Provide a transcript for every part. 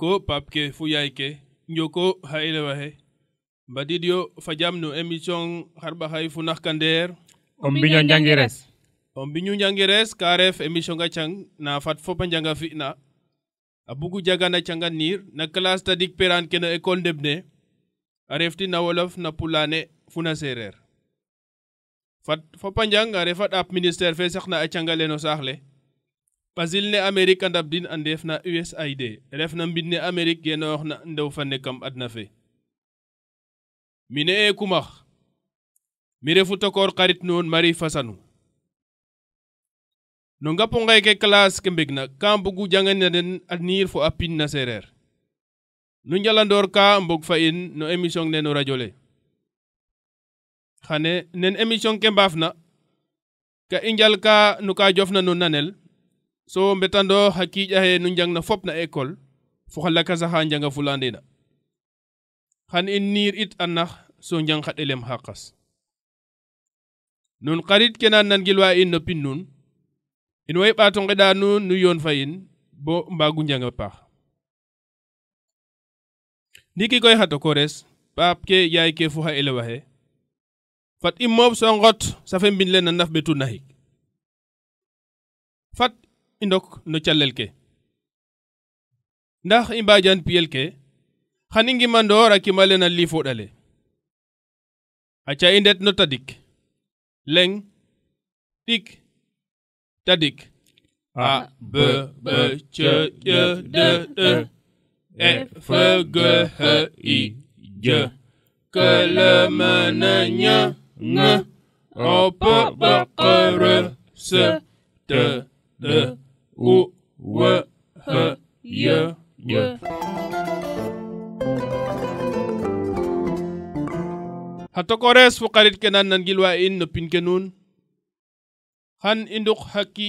ko papke fuyayke joko xa i lewa xe mbadiid yo fa jam no émission xarɓaxay funax ka ndeer o mbiño njangires o mbiñu njangires ka ref émission nga cang na fat a njanga fi'na a bugu jagan a niir na classe tadik peraan ke no école ne a refti na wolof na pulaane funa seereer fat fop a njang a refa ɗaap ministère fe saqna a cangale no saax Brazil ne Amérique a ndab din a ndeef na USAID ref na mbind ne Amérique genoox na ndew fa nekam adna fe mi ne'e kumax mi refu tokoor xarit nuun Marie Fassanu no ngap ngeeke classe ke mbeg na ka mbugu jangen na den a niir fo a na seereer nu njalandoor ka mbog fa in no émission ne no radio le nen émission ke mbaaf na ka i njal ka no ka jofna no nanel so mbetando xa kiiƴa xe nu njangna fop na école fo xa lakasa xa njanga fulandeena xan i niir it a nax so njang xa ɗelem xa qas nun xarit ke na nangilwa in no nun in way ɓaato ngeɗa nu yoon fa in bo mbaagu njanga paax ndiki koy xa tokores paap ke yaay ke fo xa elewa fat i moof so ngot safe mbin na ndaf ɓetu naxik i ndok no callel ke ndax i mbaajan piyel ke xan i ngimandoor a kimalen a lifoɗale aca i ndet no tadik leng ɗik tadik a b b c y d d e f g h i j k l m n ñ ng o p b q r s t d uh -huh. u w h j j. kores fukarit kenan nan gilwain no pinkenun. Han induk haki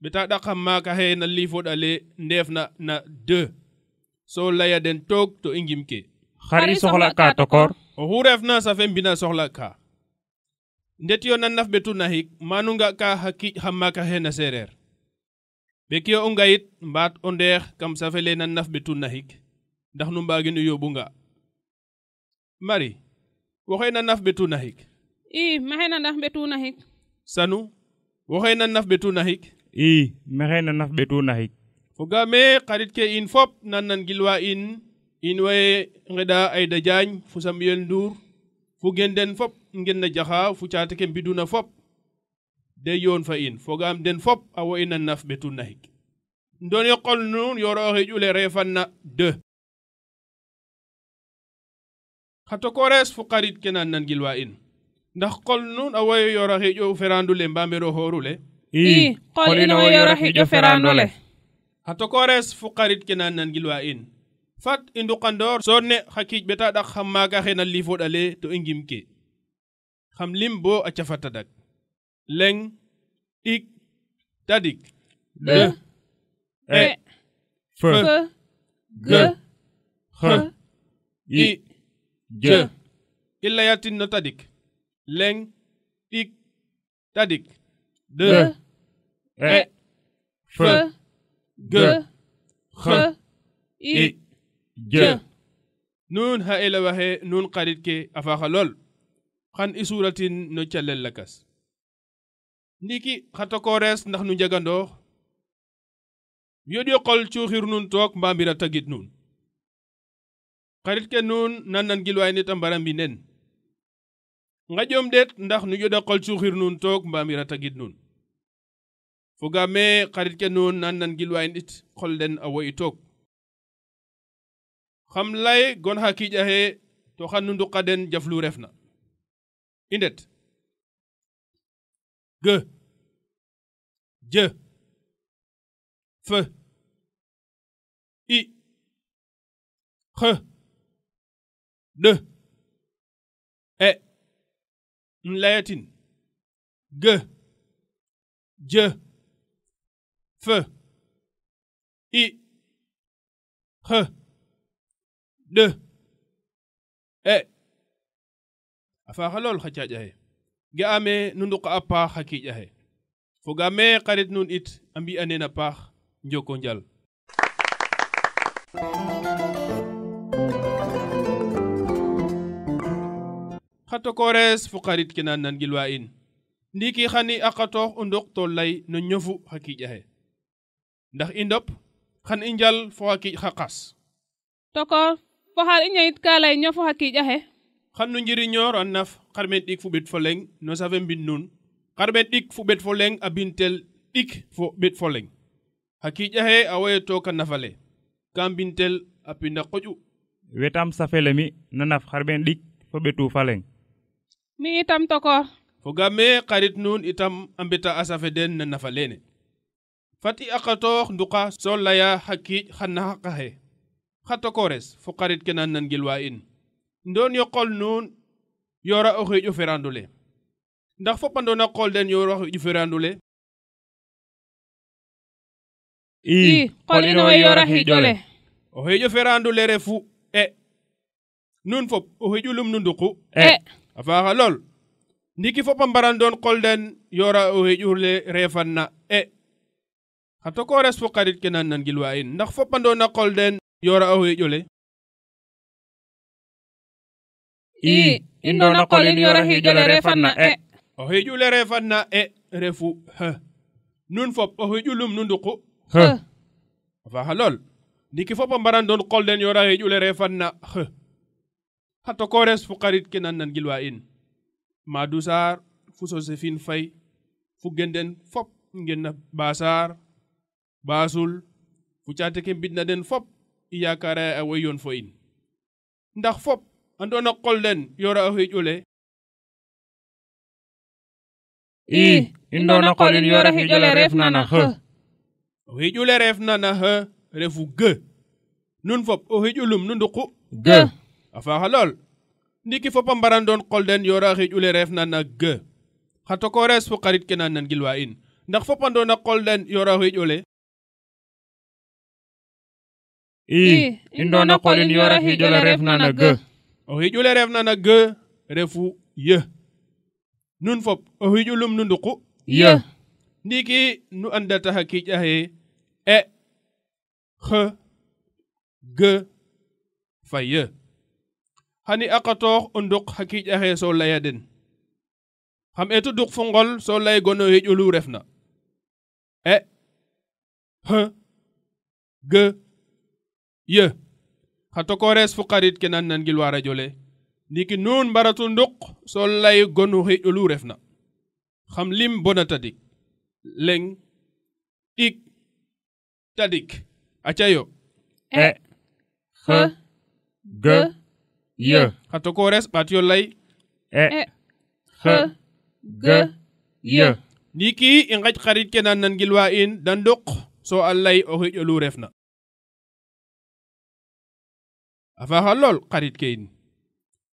betata kamma kahe na lifod ale ndef na na de. So laya den tok to ingimke. Hari sohla ka tokor. Ohuref na safen bina sohla ka. Ndetio nan naf betu nahik manunga ka haki hamma kahe na serer. bekiyo unga yit mbaat o ndeex kam safele nan naf betu nahik ndax nu mbaaginu yóbbunga mari waxey na naf betu na naf betu nahik sanu waxey na naf betu nahik i maxey xarit ke in fop nan nan gilwa in in waye ngeda ayda jaañ fu samiyel nduur fu gen den fop ngen na jaxa fu caate ke mbiduna fop de yon fa in fogaam den fop a wo'ina naf ɓe tun na hik qol nun yorooxi ƴule reefanna deux xa tokorees qol nun a woyo yorooxi ƴo ferandu le mbambiro fu qarit ke nan nangilwa in fat i nduqandoor soon ne xa kiic ɓeta ɗak xam maaga xe na lifoɗale to i ngim ke xam lim bo a cafatadak leng Ik, dat ik. E. Fe. Ge. Ge. I. Je. Ilayatin no tadik. Leng. Ik. Tadik. De. E. Fe. Ge. Ge. I. Je. nun ha ela waxe nun xarit ke a lool xan i suratin no calel lakas ndiki xata ko ndax nu njegandoox yoɗi qol cuuxir nun took mbamir a tagit nun xarit ke nun nan nan gilwaay nit a mbara mbinen ngaƴom det ndax nu yoɗa qol cuuxir nun took mbamir a tagit nun fogaame xarit ke nun nan nan gilwaay nit qol den a wo'i took xam lay gon xa kiiƴaxe to xan nu nduqa den jaf refna i G ج F i خ D e Latin G J F i خ D e afa xalol xa ga'aame nu nduqa a xa kiic axe fogaame xarit nuun it a mbi'aneen a paax njoko njal xa tokorees fo xarit ke na nangilwa in ndiiki xani a qatoox nduq to lay no ñofu xa kiic axe ndax i ndop xan i njal fo xa kiic xa qas tokoor fo xar i ñayit ka lay ñofu xa kiic axe xannu njiriñor an naf xarɓen ɗik fu ɓet fo leng no saven mbin nun xarɓen ɗik fu ɓet fo leng a bintel ɗik fo ɓet fo leng ha kiƴaxe a woye to nafale ka mbintel a pinda qoƴu wetam safele mi na naf xarɓen ɗik fo ɓetu fa leng mi itam tokor fogame xarit nun itam a mbeta a safe den na nafa fat i aqatoox nduqa so laya xa kiiƴ xa naxaqaxe xa tokores fo xarit ke na nangilwa in ndon yo qol nuun yora o xiiƴu ferandu le ndax foppandoona qol den yora o xiiƴu ferandu le i qol ino we o xiiƴu le refu e nun fop o xiiƴu lum nu nduqu e. e a faaxa lool ndiki fop mbarandoon qol den yora o xiiƴu le refan na e xa tokores fo xarit ke nan nan gilwa in ndax fopandoona qol den yora o xiiƴo le i indona qolin yoro xiijole refanna eh. e eh. o xiijule refanna e eh, refu nun fop o xiijulum nu nduqu a faaxa lool ndiki fop a mbaran doon qol den yora xiijule refanna h xa tokores fu xarit ke nan nan gilwa in madou sar fu josephine fay fu genden fop ngen na basar basul fu caate ke mbidna den fop i yakara a way fo in ndax fop andona qollen yora o hiƴule i indona qolin yora hiƴule refnana h o hiƴule refnana h refu g nun fop o hiƴulum nu nduqu g a faaxa lool ndiki fop a mbarandon qolden yora hiƴule refnana g xa tokores fo xarit ke na nangilwa in ndax fop andona qolden yora hiƴule i indona qolin yora hiƴule refnana g o hiƴule refna na ge refu ye nun fop o hiƴulum nu nduqu ye ndiiki nu andata xa kiiƴaxe e x g fa ye xani a o nduq xa kiiƴaxe so laya den xam eetu duq fo ngol so laygon o hiƴulu refna e x g ye res fu kenan ke nan nan gilwa radio le niki nun baratu nduk so lay gonu xeƴolu refna xam lim bona tadik leng ik tadik acha yo e, e h, g y ko res bat yo lay e, e h, g y Niki i xaƴ xarit ke nan nan gilwa in dan nduk so allay o o refna afa xa lool xarit ke in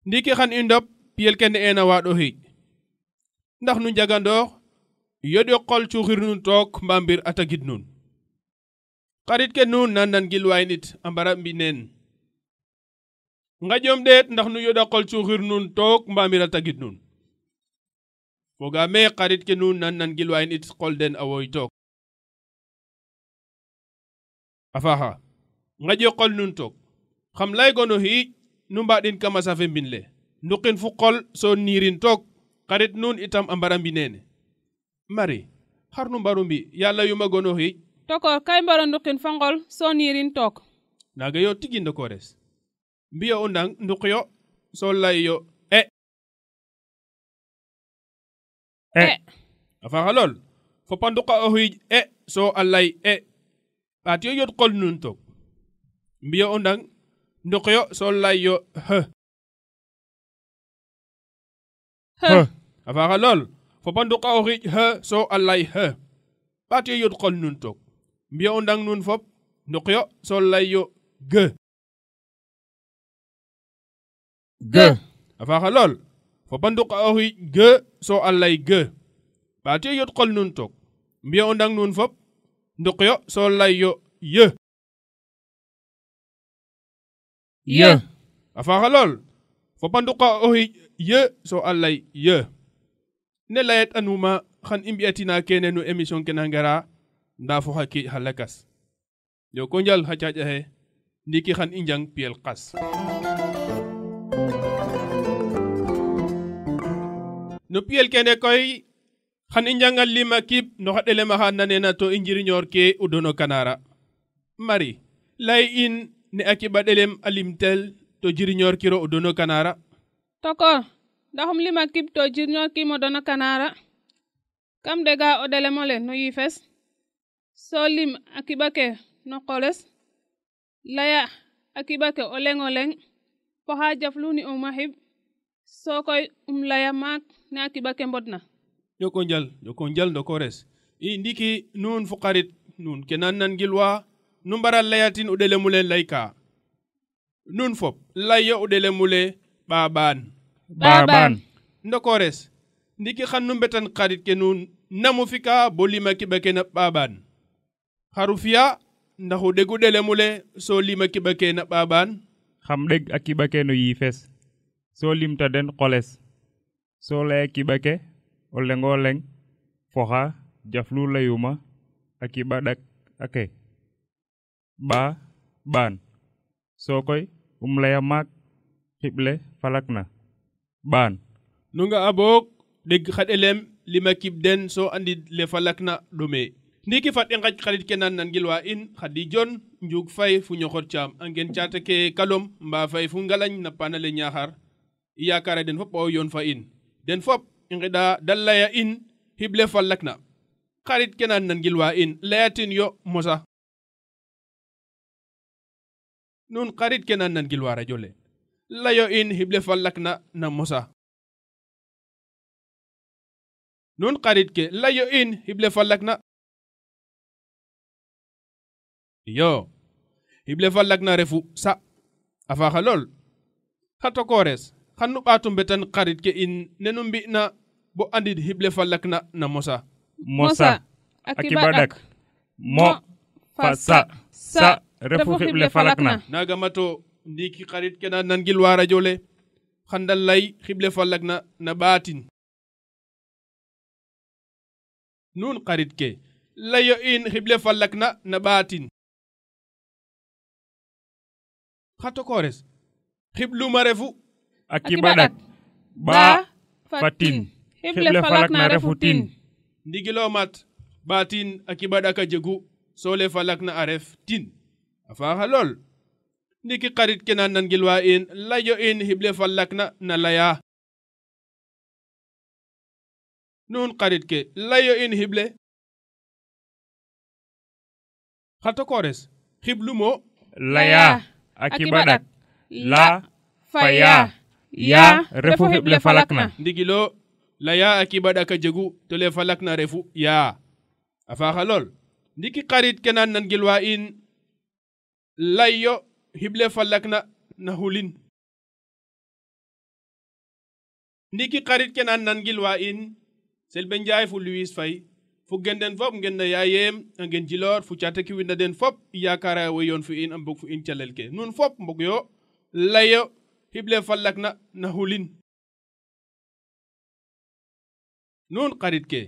ndiiki xan i ndop piyel kene eena waaɗo xiiƴ ndax nu njagandoox yo qol cuuxir nun took mbaa mbir a tagid nun xarit ke nuun nan nan gilwaay nit a mbara mbi neen ngaƴoom ɗeet ndax nu yoɗa qol cuuxir nun took mbaa mbir a tagid nun fogaame xarit ke nuun nan nan gilwaay nit qol den a woy took xam laygono hi nu mbaɗin kama safe mbin le nduqin fu qol so nirin took xarit nun itam a mbara mbi nene mari xar nu mbaru mbi yalla yumagono hi tokor kay mbaro nduqin fo ngol so nirin took naga yo tigi ndokores mbiyo o ndang nduqyo so layyo e. e e a faxa lool fopa nduqa o e so a lay e ɓaatiyo yod qol nun took mbiyo o ndokoyo sollayo h h a faxa lool fopa nduqa o xiiƴ h so a lay h ɓaat yo yod qol nun took mbiya o ndang nun fop ndokoyo so lay yo g g a faxa lool fopa nduqa o xiiƴ g so a lay g ɓaat yo yod qol nun took mbiya o ndang nun fop nduqyo so lay yo y Ye. Afa halal. Fa panduka ohi ye so alay ye. Ne layet anuma khan imbiatina kene nu emission kenangara nda fo haki halakas. Yo konjal hachaja he. Niki khan injang piel kas. No piel kene koi, khan injang lima kip no hadele maha nanena to injiri nyorke udono kanara. Mari, lay in ne aki baɗelem a limtel to jiriñor kiro o dono kanara tokor daxum lima kib to jiriñor kimo dono kanara kam dega o ɗelemole no yifes so lim a kiɓake no qoles laya a kiɓake o leŋ o leŋ poxa jafluni uma xib sokoy um laya maak ne a kiɓake mbodna joko njal joko njal ndokores i ndiki nun fuqarit nun ke nan nan gilwa nu mbara layatin uɗele mule layka nun fop layya uɗele mule ɓaɓan ɓaɓan ndokores ndiki xan nu mbetan xarit ke nun namu fika bo lima kiɓa ke na ɓaɓan xaru fiya ndax u ɗegu ɗele mule so lima kiɓa ke na ɓaɓan xam ɗeg a kiɓa ke no yiifes so limta den xoles so laya kiɓa ke o leŋ o foxa jaflu layuma a kiɓa ɗak ake baa baan sokoy umlaya maak hiɓle falakna baan nunga abook ɗeg xaɗelem lima kibden so andid le falakna ɗome ndiki fat i ngaj xarit ke nan nangilwa in xadi jon njug fay fu ñoxor caam a ngen caate ke kalom mba fay fu ngalañ na panale ñaxar i yakara den fop o yoon fa in den fop i ngeɗa da laya in hiɓle falakna xarit ke nan nangilwa in layatin yo mosa nun karit ke nan nan gilwa radio le layo in hible fallak na na mosa nun karit ke layo in hible fallak na yo hible fallak na refu sa afa lool xa tokores xan nu betan karit ke in nenu mbi'na bo andid hible fallak na na mosa mosa a kibaɗak mo sa sa refo xiɓle falak na naga mato ndiki xarit ke na nangil wa le xan da ley falak na na ɓaatin nun xarit ke layo in xiɓle falak na na ɓaatin xa tokores xiɓluma refu a kiɓaɗak ɓaa fatin xiɓle falak na refu tin ndigilo mat ɓaatin a kiɓaɗak a jegu soole falak na a ref tin afa halol niki xarit ke nan gilwa in layo in hible falakna na laya nun xarit ke layo in hible xato kores xiblumo laya akibadak la faya ya, ya refu hible falakna, niki ndigilo laya akibadak jegu to le refu ya afa halol niki xarit ke nan gilwa in layyo hible falak na na hulin ndiki xarit ke nan nangilwa in Selbé Ndiaye fu Louis Faye fu gen den fop ngen na yaayem a ngen jiloor fu caate ki winna den fop yaakaara we yoon fu in a mbog fu in calel ke nun fop mbog yo layyo hible falak na na hulin nun xarit ke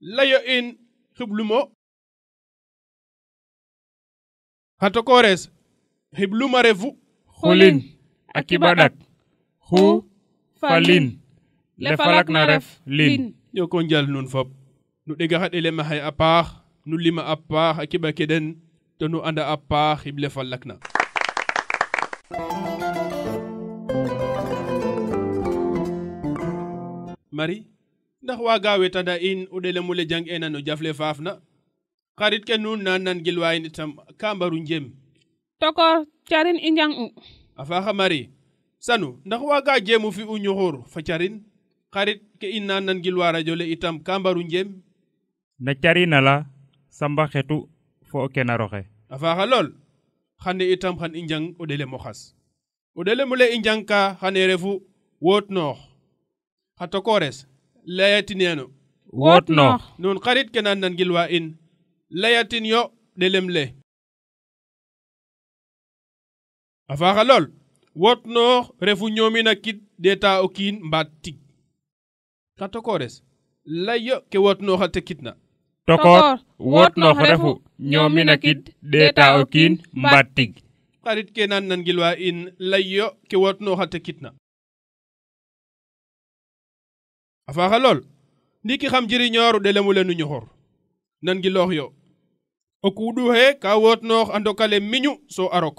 layo in xiblumo hatokores hiblumarevu hulin akibadak hu falin le falak na ref lin yoko njal nun fop nu ɗega xa a paax nu lima a paax a keɓa ke den to nu anda a paax xiɓ le falak na marie ndax waaga wetanda in o ɗelemu jang ena no jaf le faaf na xarit ke nun nan nan gilwayin itam ka mbaru njem tokor carin i njang u a faxa mari sanu ndax waaga jeemu fi u ñoxoor fa carin xarit ke i nan nan gilwa radio le itam ka mbaru njem na carina samba xetu fo o kena roxe a faaxa lool xane itam xan i njang o ɗelem o xas o ɗelemu le i njang ka xane refu woot noox xa tokores layatineno woot noox nun xarit ke nan nan gilwa in layatin yo ɗelem le a faaxa lool wotnoox refu ñoomin a kid ɗeeta o kiin mbaat tig xa tokores lay yo ke wotnooxa te kitna tokoor wotnoox refu ñoomin a kid o kiin mbaat tig xarit ke nan nan in lay yo ke wotnooxa te kitna a faaxa lool ndiiki xam jiriñooru ɗelemu le nu ñoxor nan yo o kuuɗu he ka wotnoox a ndokale miñu so a rok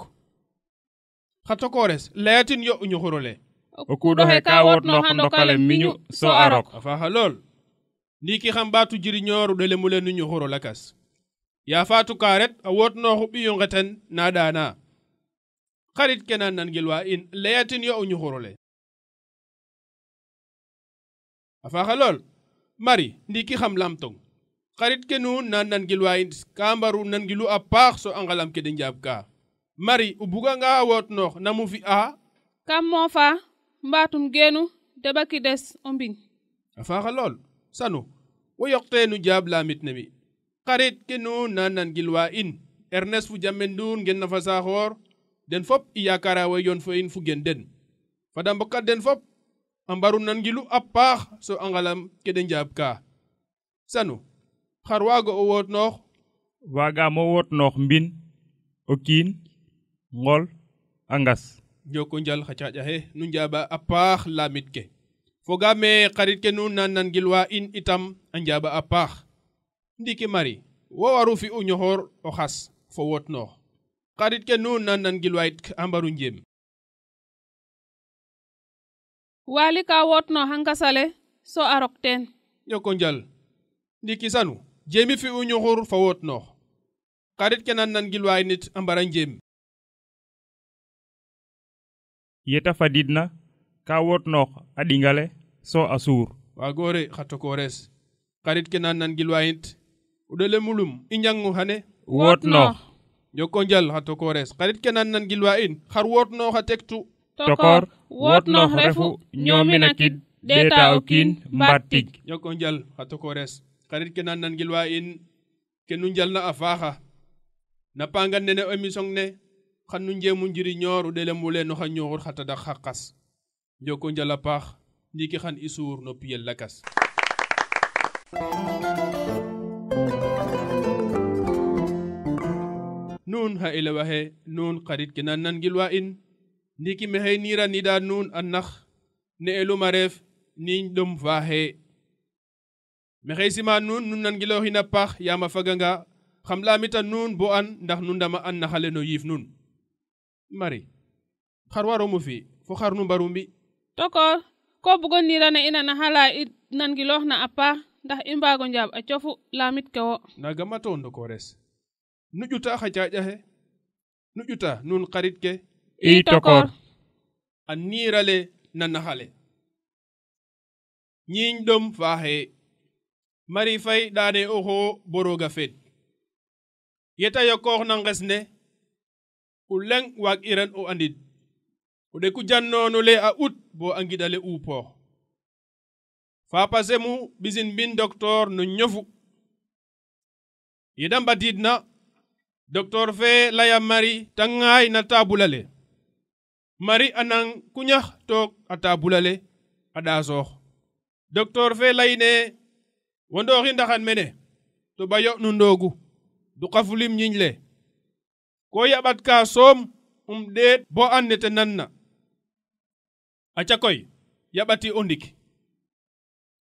xa tokores layatin yo ñuxuro le o kuuɗo ka wotnoox a ndokale miñu so a rok a faaxa ndiiki xam ɓaatu jiriñooruɗo le nu ñuxuro lakas yaa faatu a wotnooxu ɓiyu ngeten na ɗaana xarit ke nan nangilwa in layatin yo o ñuxuro xarit kenu na nangilwayin kambaru gilu a paax so angalam ke de njaab ka mari u buganga namu a kam moofa mbaatum geenu debaki des o mbiñ a faaxa lool sanu wo yoqteenu jaab laamit nan mi xarit kenu na nangilwa in ernest fu jamen gen ngen na fa saaxoor den fop i yakara wo yon fo in fu gen den fada mbokat den fop a mbaru gilu a paax so angalam ke de njaab ka sanu xar waago o wootnoox waagaamo wootnoox mbin o kiin ngool a ngas njoko njal xa caaƴa nu njaaba a paax laamit ke fogaame xarit ke nu nan nangilwa in itam a njaaba a paax ndiiki mari wo waru fi u ñoxoor o xas fo wootnoox xarit ke nu nan nangilwa yit a mbaru njeem jemi fi u ñuxur fo wotnoox xarit ke nan nan gilwaay nit a mbara njeem yeta fadidna ka wotnoox a ɗingale so a suur waagoore xa tokoores xarit ke nan nan gilwaayit u ɗele mulum i njangu xane wotnoox joko njal xa tokoores xarit ke nan nan gilwa in xar wotnoox a tektu tokoor wotnoox refu ñoomin a kid ɗeeta o kiin mbaat tig joko njal xa tokoores xarit ke nan nangilwa in ke nu njalna a faaxa napangan nene émission ne xan nu njemu njiriñoor u ɗelembule xa ñoxur xa tadak xa qas njal a paax ndiiki xan i suur no piyel lakas nuun xa elewa xe nuun xarit ke nan nangilwa in ndiiki maxey niranida nuun a nax ne eluma reef niñ ɗom faaxe mexey sima nun nan ngilooxin a paax yaam a faganga xam laamita nuun bo an ndax nu ndama an naxale no yiif nuun mari xar waroomo fi fo xar nu mbaru mbi tokoor ko bugo niirana in a naxala i nan ngilooxna a paax ndax i mbaago njaab a cofu laamit ke wo naaga mato ndokoores nu ƴuta xa caaƴaxe nu ƴuta nuun xarit ke i tokoor a niirale na naxale ñiiñ ɗom faaxee mari fay daane oxo boroga feed yeta yokoox na nges ne u leŋ waag iran o andid o ku jannonu le a ut bo a po fa passe mu ɓisin bin docteur no ñofu yeda na docteur fee laya mari tangay na tabulale mari a naŋ kuñax toog a taabula le a ɗaasoox doktoor fee layine Mon o gan mene to bayò nun ndogu lo kafulim mnyinle, kooya bat kaòm oèt um bò anne te nannna akoi ya bati on dik.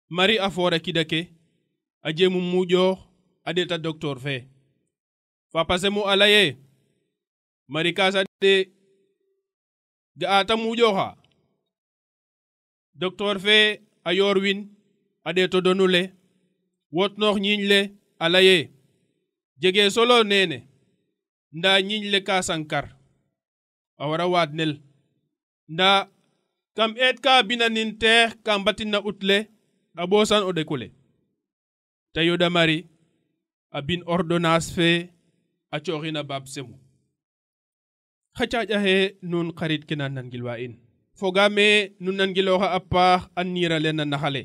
Mari aòra ki dake a jemmujjor a deta Dr F, fa pas mo ala yee marika te deata moòha. Dr Fe Aòrwin a deto donule. wotnoox ñiiñle ala ye jege solo neene ndaa ñiiñle kaa sankar a wara waadnel ndaa kam eet kaa binanin teex kaa mbatin na utle a ɓoosan o ɗekule te yoɗa mari a bin ordonnance fee a cooxin a baab semu xa caaƴaxe nuun xarit ke nangilwa in fogaame nu nangilooxa a paax a niirale na naxale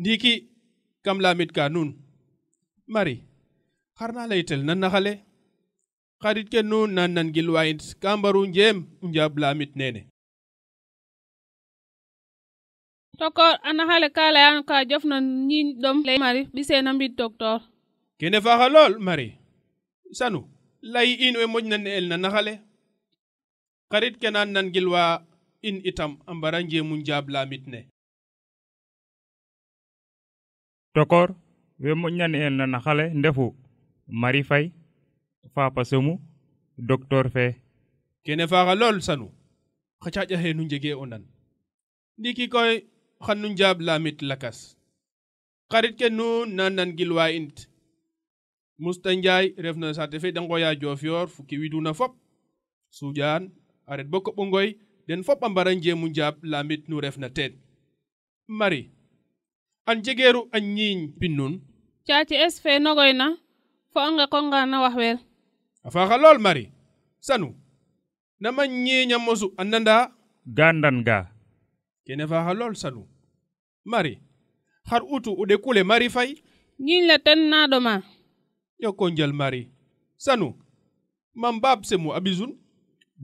ndiiki kam lamit ka nun mari xarna layitel nan naxale xarit ke nu nan nan gil wayit ka mbaru njeem njaab lamit nene tokor a naxale ka leyan ka jofna ñiñ ɗom ley mari ɓisena mbid doktor kene faxa lool mari sanu layi in we moƴna ne'el na naxale xarit ke nan nan gilwa in itam a mbara njeemu njaab lamit ne tokor ɓe moƴƴani en nana haale ndefu mari fay faapa semu docteur fe kene faaxa sanu xa caƴaxe nu njege o nan ndiki koy xan nu njaab laamit lakas xarit ke nu na nangilwa int musta njaay ref na saate fe de ngoya joofiyoor fukki widuna fop suƴaan a ret bo koɓongoy den fop a mbara njeemu njaab laamit nu ref na teen mari an jegeeru an ñiiñ pinnun caati es fee nogoy na fo onge konga na waxwel a faaxa lool mari sanu nama ñiiña mosu andanda gandan ga kene faaxa lool sanu mari har utu ude kule mari fay ñiiñ le ten naa ɗoma yoko njal mari sanu mam baab semu a ɓisun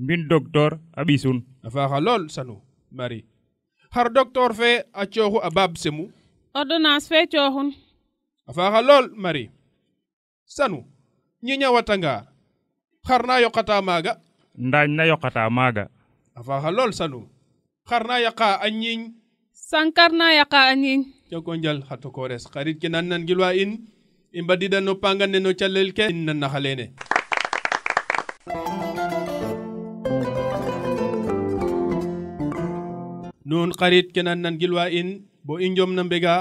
mbin docteur a ɓisun a faaxa lool sanu mari har docteur fee a cooxu a baab semu ordonnance fee cooxun a faaxa lool mari sanu ñiñawatanga xarna yoqata maaga ndaañ na yoqata maaga a faaxa lool sanu xarna yaqa a ñiiñ sankarna yaqa a ñiiñ joko njal xa tokores xarit ki nan nan in i mbadida no pangan ne no calel ke in nan naxa nun karit kenan nan nan gilwa in bo i jomnan ɓe ga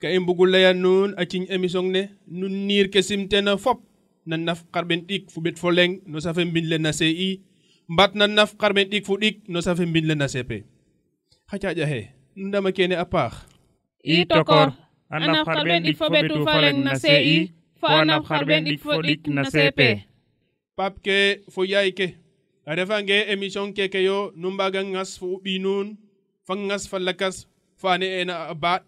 ka en bugullayan nun accin émission ne nun niir ke simtena fop nan naf karɓen ɗik fu ɓet fo no safe mbinle na ci mbat nan naf karɓen ɗik fu ɗik no safe mbinle na cp xa caƴa he nu ndama kene a paax i tokor a naf karɓen ɗik fo ɓetu fa leng na ci fo a naf karɓen ɗik fo ɗik na cp pap ke fo yaay ke a refa nge émission keke yo nu mbaga ŋas fo nun fa fa lakas faane eena a baat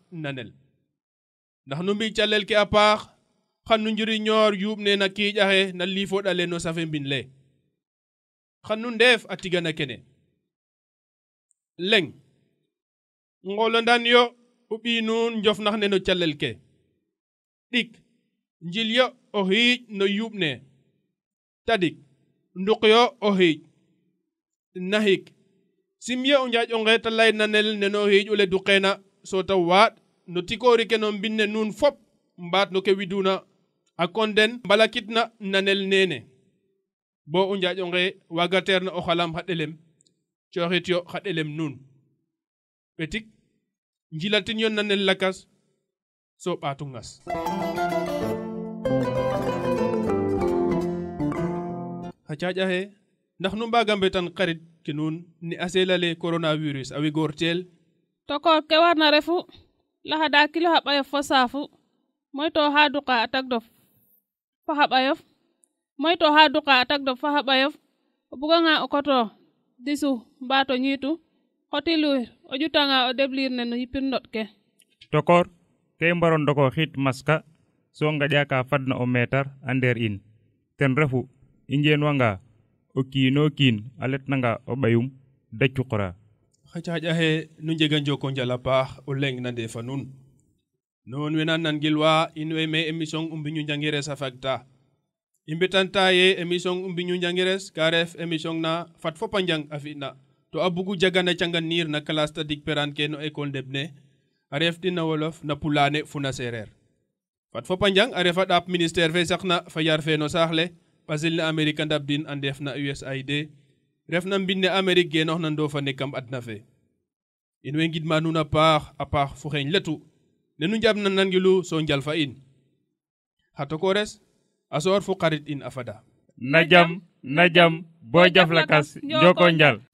ndax nu mbi calel ke a xan nu njiriñoor yuuɓ ne na kiic na liifooƭ no safe mbin le xan nu ndeef a tigan a kene leŋ ngolondan yo u ɓiy njofnax ne no calel ke ɗik njil yo o xiic no yuuɓ ne tadik nduq yo o xiic naxik simye o njaƴo nge ta laynanel neno hiƴule duqena so taw waaɗ no tikori no mbinne nun fop mbaat no ke widuna a konden mbalakitna nanel nene bo o njaƴo nge wagaterna o xalam xa ɗelem coxit yo xa ɗelem nun ɓetik njilatin yo nanel lakas so ɓaatu ŋas xa caƴa xe ndax nu mbaga mbetan kinun ni aselale coronavirus awi gortel toko ke warna refu lahada kilo haɓayof fo saafu moyto ha duka atagdof fo haɓayof moyto ha duka atagdof fo haɓayof o buganga o koto disu mbato nyitu xoti luwir o jutanga o deblir ne no yipir ndot ke tokor ke mbaron doko hit maska so ngaƴa ka fadna o metar a nder in ten refu i njenwanga o kiino kiin a letnanga o ɓayum da cuqura xa caƴaxe nu njega njoko njal a paax o leng na ndefa nuun non we na nangilwa in way me émission u mbiñu njangires a fagta i mbetanta ye émission u mbiñu njangires ka ref émission na fat fop a njang a fi'na to a bugu jagana niir na classe tadik peran ke no école ndeɓ ne a reftin na wolof na pulane fo na fat fop a njang a refa ɗaap ministère fe saxna fa yar fe no saax le ɓasil ne amerique a ndaɓ din a ndeefna usaid refna mbinne amerique genoxna ndofane kam adna fe in way ngidma nuun a paax a paax fo xeeñ letu nenu njaɓna nangilu so njal fa in xa tokores a soor fo xarit in a fada na jam na jam bo jaf lakas njal